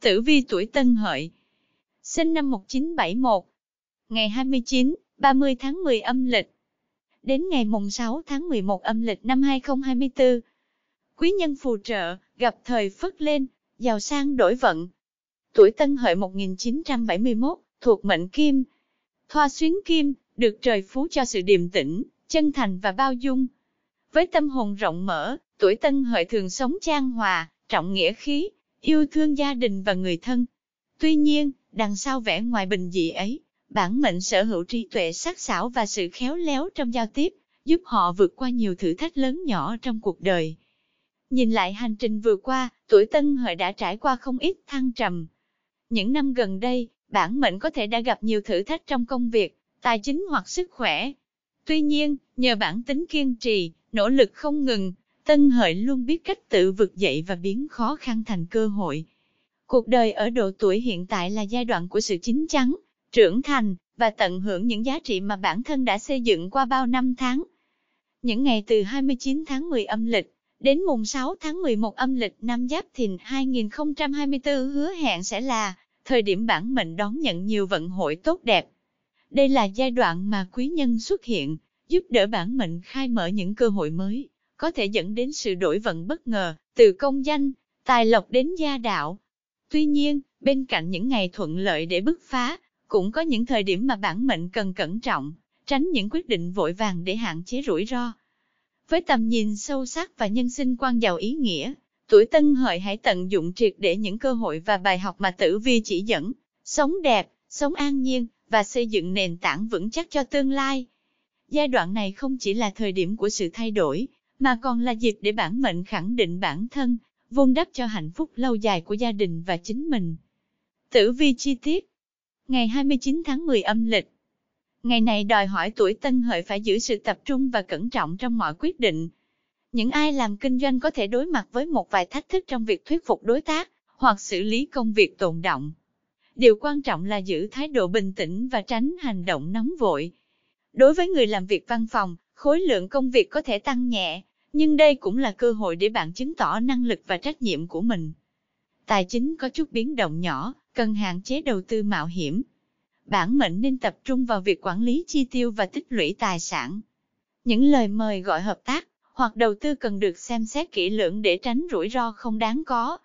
Tử vi tuổi Tân Hợi, sinh năm 1971, ngày 29, 30 tháng 10 âm lịch, đến ngày mùng 6 tháng 11 âm lịch năm 2024. Quý nhân phù trợ, gặp thời phất lên, giàu sang đổi vận. Tuổi Tân Hợi 1971, thuộc mệnh Kim, thoa xuyến Kim, được trời phú cho sự điềm tĩnh, chân thành và bao dung. Với tâm hồn rộng mở, tuổi Tân Hợi thường sống trang hòa, trọng nghĩa khí, yêu thương gia đình và người thân. Tuy nhiên, đằng sau vẻ ngoài bình dị ấy, bản mệnh sở hữu trí tuệ sắc sảo và sự khéo léo trong giao tiếp, giúp họ vượt qua nhiều thử thách lớn nhỏ trong cuộc đời. Nhìn lại hành trình vừa qua, tuổi tân hợi đã trải qua không ít thăng trầm. Những năm gần đây, bản mệnh có thể đã gặp nhiều thử thách trong công việc, tài chính hoặc sức khỏe. Tuy nhiên, nhờ bản tính kiên trì, nỗ lực không ngừng, Tân Hợi luôn biết cách tự vực dậy và biến khó khăn thành cơ hội. Cuộc đời ở độ tuổi hiện tại là giai đoạn của sự chín chắn, trưởng thành và tận hưởng những giá trị mà bản thân đã xây dựng qua bao năm tháng. Những ngày từ 29 tháng 10 âm lịch đến mùng 6 tháng 11 âm lịch năm Giáp Thìn 2024 hứa hẹn sẽ là thời điểm bản mệnh đón nhận nhiều vận hội tốt đẹp. Đây là giai đoạn mà quý nhân xuất hiện, giúp đỡ bản mệnh khai mở những cơ hội mới có thể dẫn đến sự đổi vận bất ngờ, từ công danh, tài lộc đến gia đạo. Tuy nhiên, bên cạnh những ngày thuận lợi để bứt phá, cũng có những thời điểm mà bản mệnh cần cẩn trọng, tránh những quyết định vội vàng để hạn chế rủi ro. Với tầm nhìn sâu sắc và nhân sinh quan giàu ý nghĩa, tuổi tân hợi hãy tận dụng triệt để những cơ hội và bài học mà tử vi chỉ dẫn, sống đẹp, sống an nhiên và xây dựng nền tảng vững chắc cho tương lai. Giai đoạn này không chỉ là thời điểm của sự thay đổi, mà còn là dịp để bản mệnh khẳng định bản thân, vun đắp cho hạnh phúc lâu dài của gia đình và chính mình. Tử vi chi tiết Ngày 29 tháng 10 âm lịch Ngày này đòi hỏi tuổi tân hợi phải giữ sự tập trung và cẩn trọng trong mọi quyết định. Những ai làm kinh doanh có thể đối mặt với một vài thách thức trong việc thuyết phục đối tác hoặc xử lý công việc tồn động. Điều quan trọng là giữ thái độ bình tĩnh và tránh hành động nóng vội. Đối với người làm việc văn phòng, khối lượng công việc có thể tăng nhẹ, nhưng đây cũng là cơ hội để bạn chứng tỏ năng lực và trách nhiệm của mình. Tài chính có chút biến động nhỏ, cần hạn chế đầu tư mạo hiểm. Bản mệnh nên tập trung vào việc quản lý chi tiêu và tích lũy tài sản. Những lời mời gọi hợp tác hoặc đầu tư cần được xem xét kỹ lưỡng để tránh rủi ro không đáng có.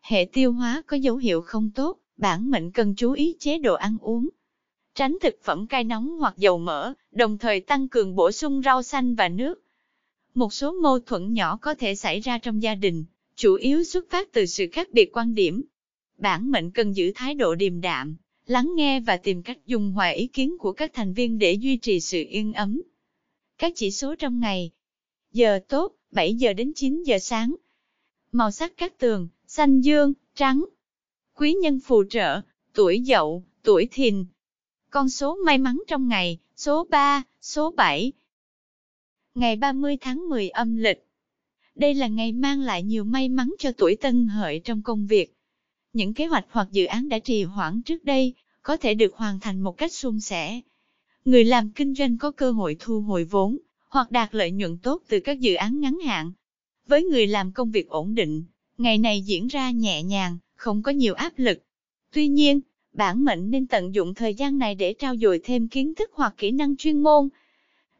Hệ tiêu hóa có dấu hiệu không tốt, bản mệnh cần chú ý chế độ ăn uống, tránh thực phẩm cay nóng hoặc dầu mỡ, đồng thời tăng cường bổ sung rau xanh và nước. Một số mâu thuẫn nhỏ có thể xảy ra trong gia đình, chủ yếu xuất phát từ sự khác biệt quan điểm. Bản mệnh cần giữ thái độ điềm đạm, lắng nghe và tìm cách dung hòa ý kiến của các thành viên để duy trì sự yên ấm. Các chỉ số trong ngày Giờ tốt, 7 giờ đến 9 giờ sáng Màu sắc các tường, xanh dương, trắng Quý nhân phù trợ, tuổi dậu, tuổi thìn con số may mắn trong ngày, số 3, số 7. Ngày 30 tháng 10 âm lịch. Đây là ngày mang lại nhiều may mắn cho tuổi tân hợi trong công việc. Những kế hoạch hoặc dự án đã trì hoãn trước đây có thể được hoàn thành một cách suôn sẻ. Người làm kinh doanh có cơ hội thu hồi vốn hoặc đạt lợi nhuận tốt từ các dự án ngắn hạn. Với người làm công việc ổn định, ngày này diễn ra nhẹ nhàng, không có nhiều áp lực. Tuy nhiên, bản mệnh nên tận dụng thời gian này để trao dồi thêm kiến thức hoặc kỹ năng chuyên môn.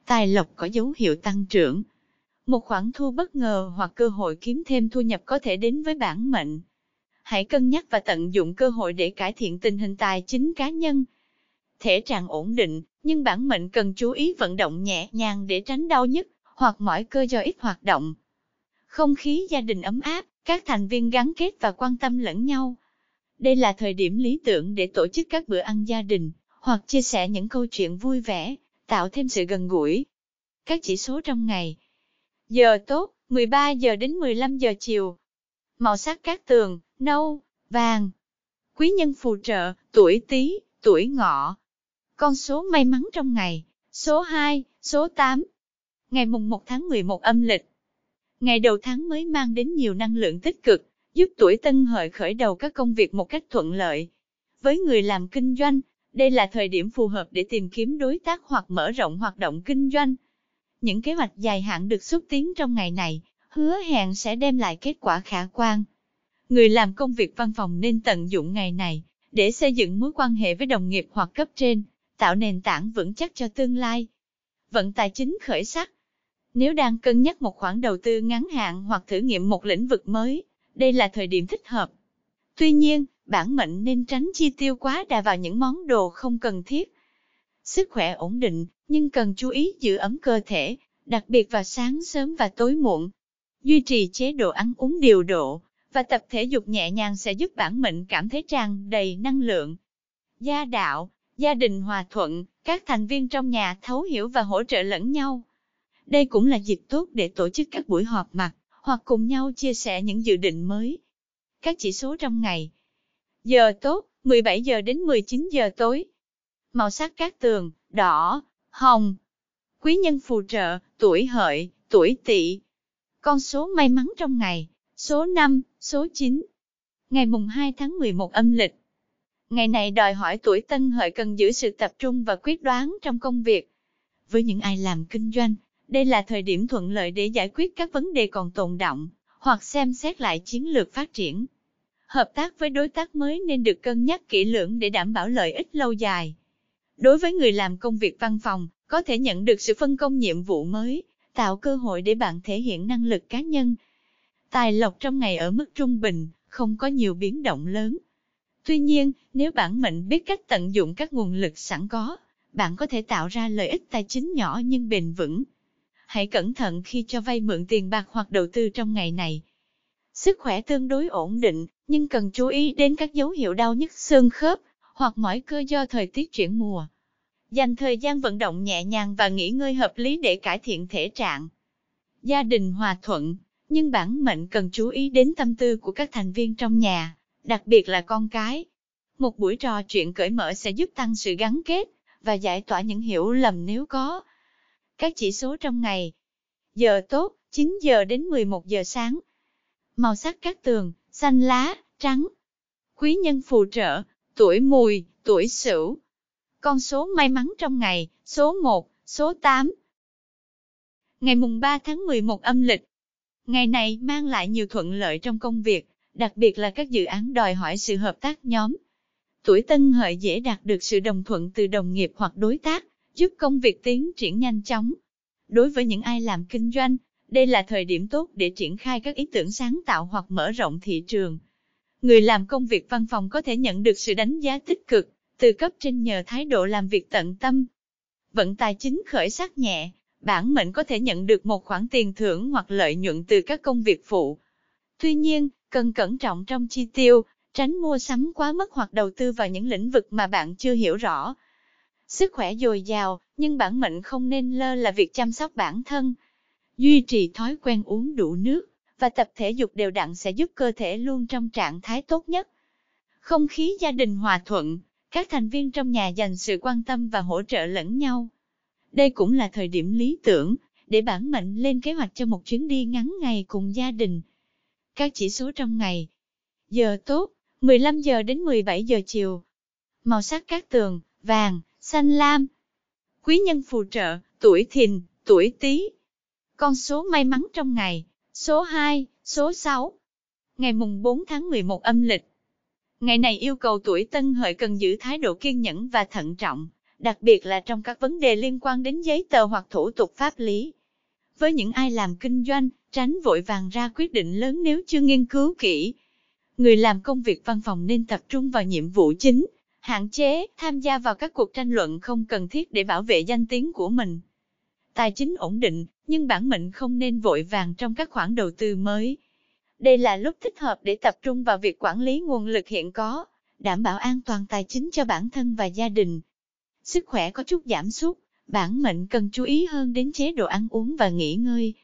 Tài lộc có dấu hiệu tăng trưởng. Một khoản thu bất ngờ hoặc cơ hội kiếm thêm thu nhập có thể đến với bản mệnh. Hãy cân nhắc và tận dụng cơ hội để cải thiện tình hình tài chính cá nhân. Thể trạng ổn định, nhưng bản mệnh cần chú ý vận động nhẹ nhàng để tránh đau nhức hoặc mỏi cơ do ít hoạt động. Không khí gia đình ấm áp, các thành viên gắn kết và quan tâm lẫn nhau đây là thời điểm lý tưởng để tổ chức các bữa ăn gia đình, hoặc chia sẻ những câu chuyện vui vẻ, tạo thêm sự gần gũi. Các chỉ số trong ngày. Giờ tốt, 13 giờ đến 15 giờ chiều. Màu sắc các tường, nâu, vàng. Quý nhân phù trợ, tuổi Tý, tuổi Ngọ. Con số may mắn trong ngày, số 2, số 8. Ngày mùng 1 tháng 11 âm lịch. Ngày đầu tháng mới mang đến nhiều năng lượng tích cực, giúp tuổi tân hợi khởi đầu các công việc một cách thuận lợi. Với người làm kinh doanh, đây là thời điểm phù hợp để tìm kiếm đối tác hoặc mở rộng hoạt động kinh doanh. Những kế hoạch dài hạn được xúc tiến trong ngày này, hứa hẹn sẽ đem lại kết quả khả quan. Người làm công việc văn phòng nên tận dụng ngày này để xây dựng mối quan hệ với đồng nghiệp hoặc cấp trên, tạo nền tảng vững chắc cho tương lai. Vận tài chính khởi sắc Nếu đang cân nhắc một khoản đầu tư ngắn hạn hoặc thử nghiệm một lĩnh vực mới, đây là thời điểm thích hợp. Tuy nhiên, bản mệnh nên tránh chi tiêu quá đà vào những món đồ không cần thiết. Sức khỏe ổn định, nhưng cần chú ý giữ ấm cơ thể, đặc biệt vào sáng sớm và tối muộn. Duy trì chế độ ăn uống điều độ và tập thể dục nhẹ nhàng sẽ giúp bản mệnh cảm thấy tràn đầy năng lượng. Gia đạo, gia đình hòa thuận, các thành viên trong nhà thấu hiểu và hỗ trợ lẫn nhau. Đây cũng là dịp tốt để tổ chức các buổi họp mặt, hoặc cùng nhau chia sẻ những dự định mới. Các chỉ số trong ngày Giờ tốt, 17 giờ đến 19 giờ tối. Màu sắc các tường, đỏ, hồng. Quý nhân phù trợ, tuổi hợi, tuổi tỵ. Con số may mắn trong ngày, số 5, số 9. Ngày mùng 2 tháng 11 âm lịch. Ngày này đòi hỏi tuổi tân hợi cần giữ sự tập trung và quyết đoán trong công việc. Với những ai làm kinh doanh, đây là thời điểm thuận lợi để giải quyết các vấn đề còn tồn động, hoặc xem xét lại chiến lược phát triển. Hợp tác với đối tác mới nên được cân nhắc kỹ lưỡng để đảm bảo lợi ích lâu dài. Đối với người làm công việc văn phòng, có thể nhận được sự phân công nhiệm vụ mới, tạo cơ hội để bạn thể hiện năng lực cá nhân. Tài lộc trong ngày ở mức trung bình, không có nhiều biến động lớn. Tuy nhiên, nếu bản mệnh biết cách tận dụng các nguồn lực sẵn có, bạn có thể tạo ra lợi ích tài chính nhỏ nhưng bền vững hãy cẩn thận khi cho vay mượn tiền bạc hoặc đầu tư trong ngày này. Sức khỏe tương đối ổn định, nhưng cần chú ý đến các dấu hiệu đau nhức xương khớp hoặc mỏi cơ do thời tiết chuyển mùa. Dành thời gian vận động nhẹ nhàng và nghỉ ngơi hợp lý để cải thiện thể trạng. Gia đình hòa thuận, nhưng bản mệnh cần chú ý đến tâm tư của các thành viên trong nhà, đặc biệt là con cái. Một buổi trò chuyện cởi mở sẽ giúp tăng sự gắn kết và giải tỏa những hiểu lầm nếu có các chỉ số trong ngày. Giờ tốt, 9 giờ đến 11 giờ sáng. Màu sắc các tường, xanh lá, trắng. Quý nhân phù trợ, tuổi mùi, tuổi sửu. Con số may mắn trong ngày, số 1, số 8. Ngày mùng 3 tháng 11 âm lịch. Ngày này mang lại nhiều thuận lợi trong công việc, đặc biệt là các dự án đòi hỏi sự hợp tác nhóm. Tuổi tân hợi dễ đạt được sự đồng thuận từ đồng nghiệp hoặc đối tác, giúp công việc tiến triển nhanh chóng. Đối với những ai làm kinh doanh, đây là thời điểm tốt để triển khai các ý tưởng sáng tạo hoặc mở rộng thị trường. Người làm công việc văn phòng có thể nhận được sự đánh giá tích cực từ cấp trên nhờ thái độ làm việc tận tâm. Vận tài chính khởi sắc nhẹ, bản mệnh có thể nhận được một khoản tiền thưởng hoặc lợi nhuận từ các công việc phụ. Tuy nhiên, cần cẩn trọng trong chi tiêu, tránh mua sắm quá mức hoặc đầu tư vào những lĩnh vực mà bạn chưa hiểu rõ. Sức khỏe dồi dào, nhưng bản mệnh không nên lơ là việc chăm sóc bản thân. Duy trì thói quen uống đủ nước và tập thể dục đều đặn sẽ giúp cơ thể luôn trong trạng thái tốt nhất. Không khí gia đình hòa thuận, các thành viên trong nhà dành sự quan tâm và hỗ trợ lẫn nhau. Đây cũng là thời điểm lý tưởng để bản mệnh lên kế hoạch cho một chuyến đi ngắn ngày cùng gia đình. Các chỉ số trong ngày. Giờ tốt, 15 giờ đến 17 giờ chiều. Màu sắc các tường, vàng, xanh lam. Quý nhân phù trợ, tuổi thìn, tuổi tý. Con số may mắn trong ngày, số 2, số 6. Ngày mùng 4 tháng 11 âm lịch. Ngày này yêu cầu tuổi tân hợi cần giữ thái độ kiên nhẫn và thận trọng, đặc biệt là trong các vấn đề liên quan đến giấy tờ hoặc thủ tục pháp lý. Với những ai làm kinh doanh, tránh vội vàng ra quyết định lớn nếu chưa nghiên cứu kỹ. Người làm công việc văn phòng nên tập trung vào nhiệm vụ chính, hạn chế tham gia vào các cuộc tranh luận không cần thiết để bảo vệ danh tiếng của mình. Tài chính ổn định, nhưng bản mệnh không nên vội vàng trong các khoản đầu tư mới. Đây là lúc thích hợp để tập trung vào việc quản lý nguồn lực hiện có, đảm bảo an toàn tài chính cho bản thân và gia đình. Sức khỏe có chút giảm sút, bản mệnh cần chú ý hơn đến chế độ ăn uống và nghỉ ngơi.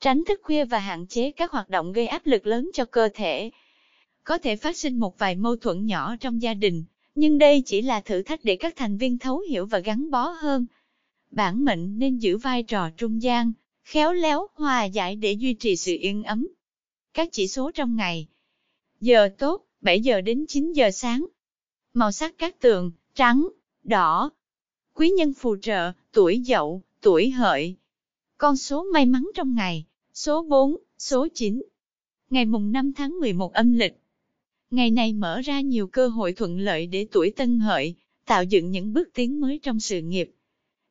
Tránh thức khuya và hạn chế các hoạt động gây áp lực lớn cho cơ thể. Có thể phát sinh một vài mâu thuẫn nhỏ trong gia đình, nhưng đây chỉ là thử thách để các thành viên thấu hiểu và gắn bó hơn. Bản mệnh nên giữ vai trò trung gian, khéo léo, hòa giải để duy trì sự yên ấm. Các chỉ số trong ngày Giờ tốt, 7 giờ đến 9 giờ sáng Màu sắc các tường, trắng, đỏ Quý nhân phù trợ, tuổi dậu, tuổi hợi Con số may mắn trong ngày, số 4, số 9 Ngày mùng 5 tháng 11 âm lịch Ngày này mở ra nhiều cơ hội thuận lợi để tuổi tân hợi, tạo dựng những bước tiến mới trong sự nghiệp.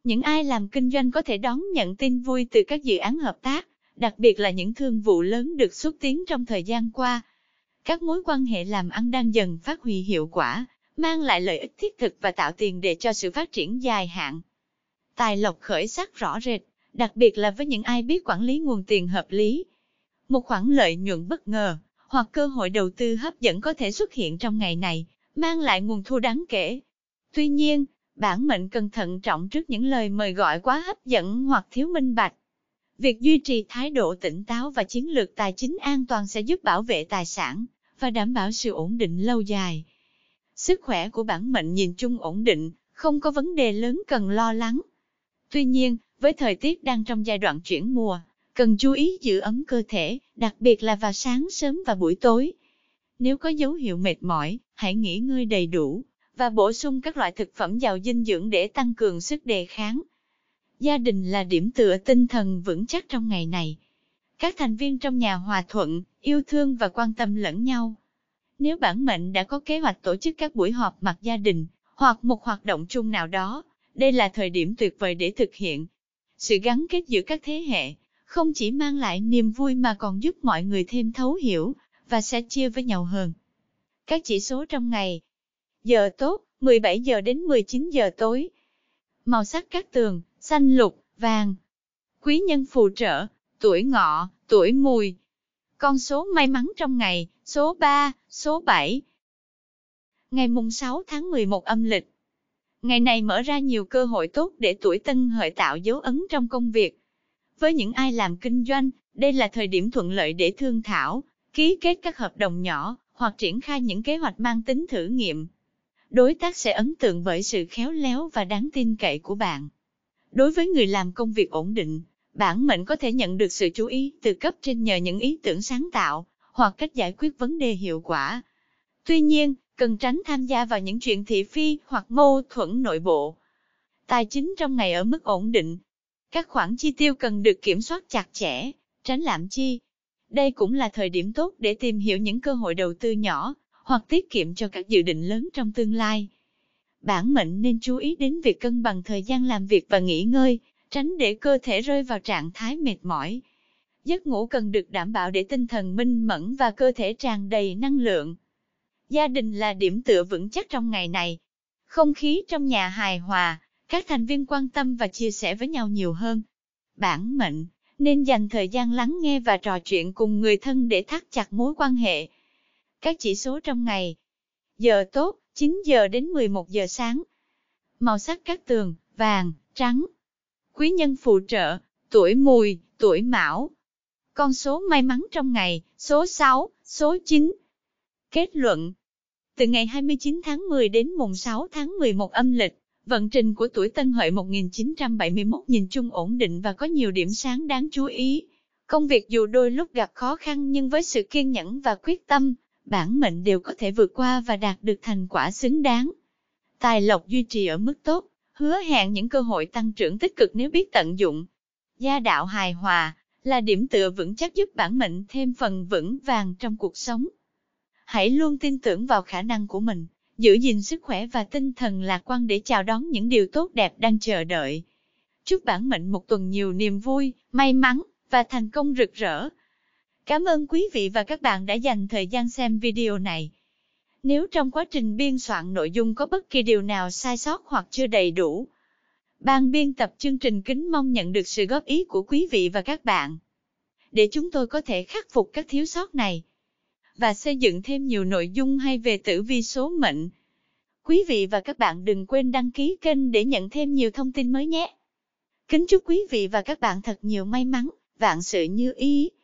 Những ai làm kinh doanh có thể đón nhận tin vui từ các dự án hợp tác, đặc biệt là những thương vụ lớn được xúc tiến trong thời gian qua. Các mối quan hệ làm ăn đang dần phát huy hiệu quả, mang lại lợi ích thiết thực và tạo tiền đề cho sự phát triển dài hạn. Tài lộc khởi sắc rõ rệt, đặc biệt là với những ai biết quản lý nguồn tiền hợp lý. Một khoản lợi nhuận bất ngờ, hoặc cơ hội đầu tư hấp dẫn có thể xuất hiện trong ngày này, mang lại nguồn thu đáng kể. Tuy nhiên, bản mệnh cần thận trọng trước những lời mời gọi quá hấp dẫn hoặc thiếu minh bạch. Việc duy trì thái độ tỉnh táo và chiến lược tài chính an toàn sẽ giúp bảo vệ tài sản và đảm bảo sự ổn định lâu dài. Sức khỏe của bản mệnh nhìn chung ổn định, không có vấn đề lớn cần lo lắng. Tuy nhiên, với thời tiết đang trong giai đoạn chuyển mùa, cần chú ý giữ ấm cơ thể, đặc biệt là vào sáng sớm và buổi tối. Nếu có dấu hiệu mệt mỏi, hãy nghỉ ngơi đầy đủ và bổ sung các loại thực phẩm giàu dinh dưỡng để tăng cường sức đề kháng. Gia đình là điểm tựa tinh thần vững chắc trong ngày này. Các thành viên trong nhà hòa thuận, yêu thương và quan tâm lẫn nhau. Nếu bản mệnh đã có kế hoạch tổ chức các buổi họp mặt gia đình hoặc một hoạt động chung nào đó, đây là thời điểm tuyệt vời để thực hiện. Sự gắn kết giữa các thế hệ không chỉ mang lại niềm vui mà còn giúp mọi người thêm thấu hiểu và sẽ chia với nhau hơn. Các chỉ số trong ngày Giờ tốt, 17 giờ đến 19 giờ tối Màu sắc các tường, xanh lục, vàng Quý nhân phù trợ, tuổi ngọ, tuổi mùi Con số may mắn trong ngày, số 3, số 7 Ngày mùng 6 tháng 11 âm lịch Ngày này mở ra nhiều cơ hội tốt để tuổi tân hợi tạo dấu ấn trong công việc, với những ai làm kinh doanh, đây là thời điểm thuận lợi để thương thảo, ký kết các hợp đồng nhỏ hoặc triển khai những kế hoạch mang tính thử nghiệm. Đối tác sẽ ấn tượng bởi sự khéo léo và đáng tin cậy của bạn. Đối với người làm công việc ổn định, bản mệnh có thể nhận được sự chú ý từ cấp trên nhờ những ý tưởng sáng tạo hoặc cách giải quyết vấn đề hiệu quả. Tuy nhiên, cần tránh tham gia vào những chuyện thị phi hoặc mâu thuẫn nội bộ. Tài chính trong ngày ở mức ổn định, các khoản chi tiêu cần được kiểm soát chặt chẽ, tránh lạm chi. Đây cũng là thời điểm tốt để tìm hiểu những cơ hội đầu tư nhỏ hoặc tiết kiệm cho các dự định lớn trong tương lai. Bản mệnh nên chú ý đến việc cân bằng thời gian làm việc và nghỉ ngơi, tránh để cơ thể rơi vào trạng thái mệt mỏi. Giấc ngủ cần được đảm bảo để tinh thần minh mẫn và cơ thể tràn đầy năng lượng. Gia đình là điểm tựa vững chắc trong ngày này. Không khí trong nhà hài hòa, các thành viên quan tâm và chia sẻ với nhau nhiều hơn. Bản mệnh nên dành thời gian lắng nghe và trò chuyện cùng người thân để thắt chặt mối quan hệ. Các chỉ số trong ngày Giờ tốt, 9 giờ đến 11 giờ sáng Màu sắc các tường, vàng, trắng Quý nhân phụ trợ, tuổi mùi, tuổi mão Con số may mắn trong ngày, số 6, số 9 Kết luận Từ ngày 29 tháng 10 đến mùng 6 tháng 11 âm lịch, Vận trình của tuổi Tân Hợi 1971 nhìn chung ổn định và có nhiều điểm sáng đáng chú ý. Công việc dù đôi lúc gặp khó khăn nhưng với sự kiên nhẫn và quyết tâm, bản mệnh đều có thể vượt qua và đạt được thành quả xứng đáng. Tài lộc duy trì ở mức tốt, hứa hẹn những cơ hội tăng trưởng tích cực nếu biết tận dụng. Gia đạo hài hòa là điểm tựa vững chắc giúp bản mệnh thêm phần vững vàng trong cuộc sống. Hãy luôn tin tưởng vào khả năng của mình, giữ gìn sức khỏe và tinh thần lạc quan để chào đón những điều tốt đẹp đang chờ đợi. Chúc bản mệnh một tuần nhiều niềm vui, may mắn và thành công rực rỡ. Cảm ơn quý vị và các bạn đã dành thời gian xem video này. Nếu trong quá trình biên soạn nội dung có bất kỳ điều nào sai sót hoặc chưa đầy đủ, ban biên tập chương trình kính mong nhận được sự góp ý của quý vị và các bạn để chúng tôi có thể khắc phục các thiếu sót này và xây dựng thêm nhiều nội dung hay về tử vi số mệnh. Quý vị và các bạn đừng quên đăng ký kênh để nhận thêm nhiều thông tin mới nhé. Kính chúc quý vị và các bạn thật nhiều may mắn, vạn sự như ý.